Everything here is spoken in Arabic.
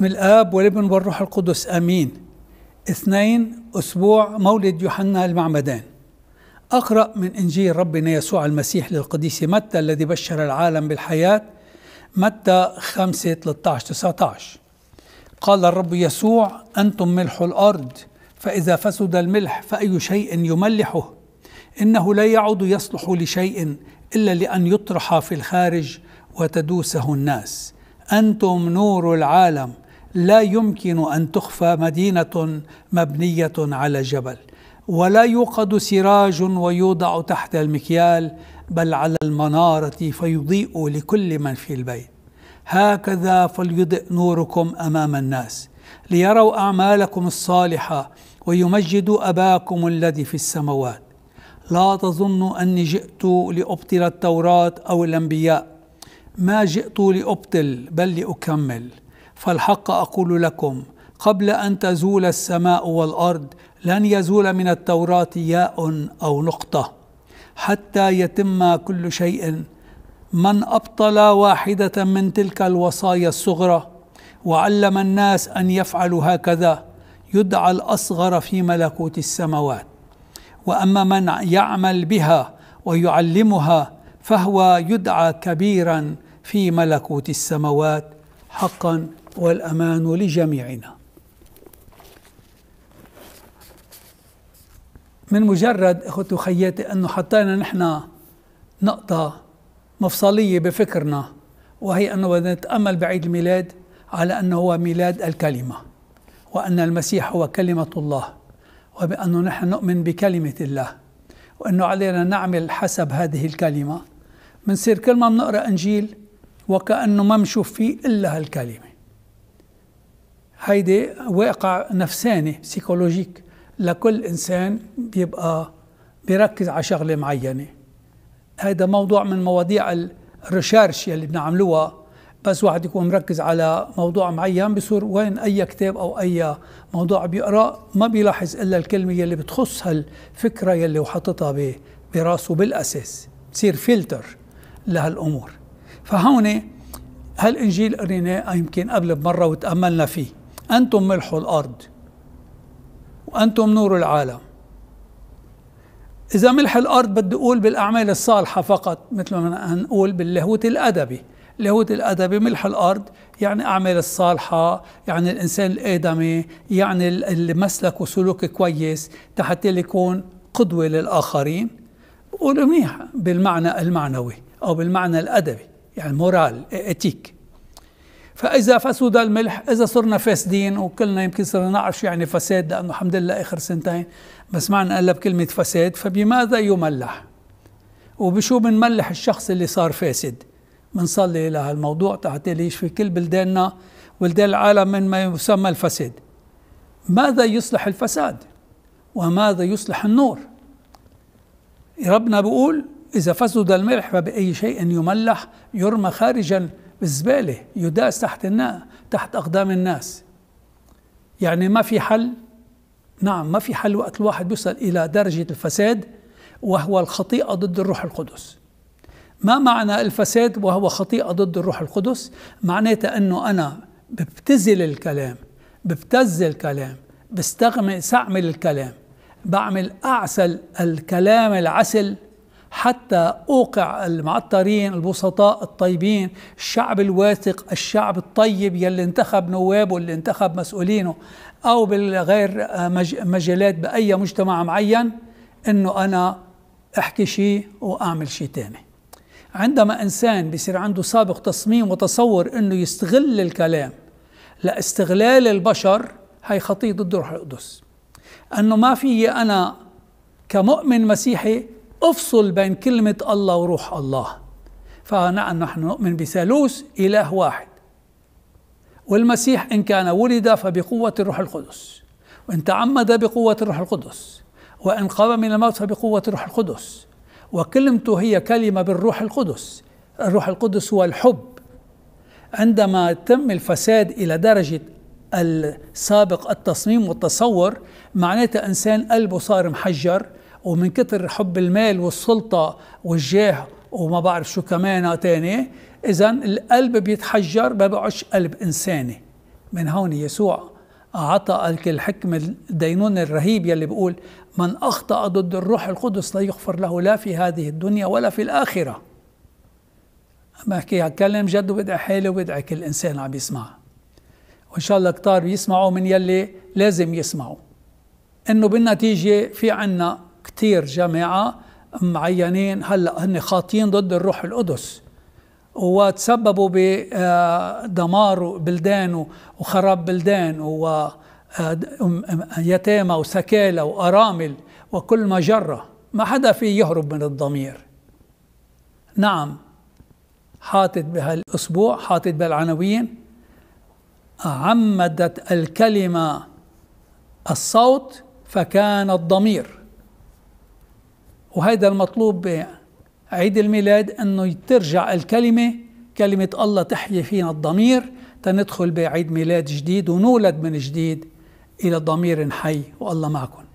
باسم الاب والابن والروح القدس امين اثنين اسبوع مولد يوحنا المعمدان اقرا من انجيل ربنا يسوع المسيح للقديس متى الذي بشر العالم بالحياه متى 5 13 19 قال الرب يسوع انتم ملح الارض فاذا فسد الملح فاي شيء يملحه انه لا يعود يصلح لشيء الا لان يطرح في الخارج وتدوسه الناس انتم نور العالم لا يمكن ان تخفى مدينه مبنيه على جبل ولا يوقد سراج ويوضع تحت المكيال بل على المناره فيضيء لكل من في البيت هكذا فليضئ نوركم امام الناس ليروا اعمالكم الصالحه ويمجدوا اباكم الذي في السموات لا تظنوا اني جئت لابطل التوراه او الانبياء ما جئت لابطل بل لاكمل فالحق اقول لكم قبل ان تزول السماء والارض لن يزول من التوراه ياء او نقطه حتى يتم كل شيء من ابطل واحده من تلك الوصايا الصغرى وعلم الناس ان يفعلوا هكذا يدعى الاصغر في ملكوت السماوات واما من يعمل بها ويعلمها فهو يدعى كبيرا في ملكوت السماوات حقا والأمان لجميعنا من مجرد اخوتي وخياتي انه حطينا نحن نقطة مفصلية بفكرنا وهي انه بدنا نتأمل بعيد الميلاد على انه هو ميلاد الكلمة وان المسيح هو كلمة الله وبانه نحن نؤمن بكلمة الله وانه علينا نعمل حسب هذه الكلمة بنصير كل ما بنقرا انجيل وكانه ما بنشوف فيه الا هالكلمة هيدي واقع نفساني سيكولوجيك لكل إنسان بيبقى بيركز على شغلة معينة هيدا موضوع من مواضيع الريشيرش يلي بنعملوها بس واحد يكون مركز على موضوع معين بصير وين اي كتاب او اي موضوع بيقرا ما بيلاحظ الا الكلمه يلي بتخص هالفكره يلي وحطتها براسه بالاساس بصير فلتر لهالامور فهون هالانجيل قريناه يمكن قبل بمره وتاملنا فيه أنتم ملح الأرض وأنتم نور العالم إذا ملح الأرض بدي أقول بالأعمال الصالحة فقط مثل ما نقول باللاهوت الأدبي اللاهوت الأدبي ملح الأرض يعني أعمال الصالحة يعني الإنسان الآدمي يعني المسلك وسلوك كويس حتى يكون قدوة للآخرين بقول منيح بالمعنى المعنوي أو بالمعنى الأدبي يعني مورال إتيك فإذا فسد الملح إذا صرنا فاسدين وكلنا يمكن صرنا نعرف شو يعني فساد لأنه الحمد لله آخر سنتين بس معنى قلب كلمة فساد فبماذا يملح وبشو بنملح الشخص اللي صار فاسد بنصلي لهالموضوع ليش في كل بلداننا ولدان العالم من ما يسمى الفساد ماذا يصلح الفساد وماذا يصلح النور ربنا بيقول إذا فسد الملح فبأي شيء يملح يرمى خارجا بالزبالة يداس تحت الناس تحت أقدام الناس يعني ما في حل نعم ما في حل وقت الواحد بيصل إلى درجة الفساد وهو الخطيئة ضد الروح القدس ما معنى الفساد وهو خطيئة ضد الروح القدس معناته أنه أنا ببتزل الكلام ببتز الكلام بستعمل الكلام بعمل أعسل الكلام العسل حتى أوقع المعطرين البسطاء الطيبين الشعب الواثق الشعب الطيب يلي انتخب نوابه اللي انتخب مسؤولينه أو بالغير آه، مجالات بأي مجتمع معين أنه أنا أحكي شيء وأعمل شيء تاني عندما إنسان بيصير عنده سابق تصميم وتصور أنه يستغل الكلام لاستغلال البشر هي خطية ضد روح القدس أنه ما في أنا كمؤمن مسيحي افصل بين كلمة الله وروح الله فنعم نحن نؤمن بثالوث إله واحد والمسيح إن كان ولد فبقوة الروح القدس وإن تعمد بقوة الروح القدس وإن قام من الموت فبقوة الروح القدس وكلمته هي كلمة بالروح القدس الروح القدس هو الحب عندما تم الفساد إلى درجة السابق التصميم والتصور معناته إنسان قلبه صار محجر ومن كتر حب المال والسلطة والجاه وما بعرف شو كمان تاني إذا القلب بيتحجر ما بيقعش قلب إنساني من هون يسوع أعطى الحكم الدينون الرهيب يلي بيقول من أخطأ ضد الروح القدس لا يغفر له لا في هذه الدنيا ولا في الآخرة ما حكي هكلم جد وبدعي حالي وبدعي كل إنسان عم يسمع وإن شاء الله كتار بيسمعوا من يلي لازم يسمعوا إنه بالنتيجة في عنا كتير جماعة معينين هلأ هن خاطين ضد الروح القدس وتسببوا بدمار آه، بلدان وخراب بلدان ويتامى آه، وسكالى وأرامل وكل ما جرى ما حدا فيه يهرب من الضمير نعم حاطط بهالأسبوع حاطط بالعناوين عمدت الكلمة الصوت فكان الضمير وهذا المطلوب بعيد الميلاد أنه ترجع الكلمة كلمة الله تحيي فينا الضمير تندخل بعيد ميلاد جديد ونولد من جديد إلى ضمير حي والله معكم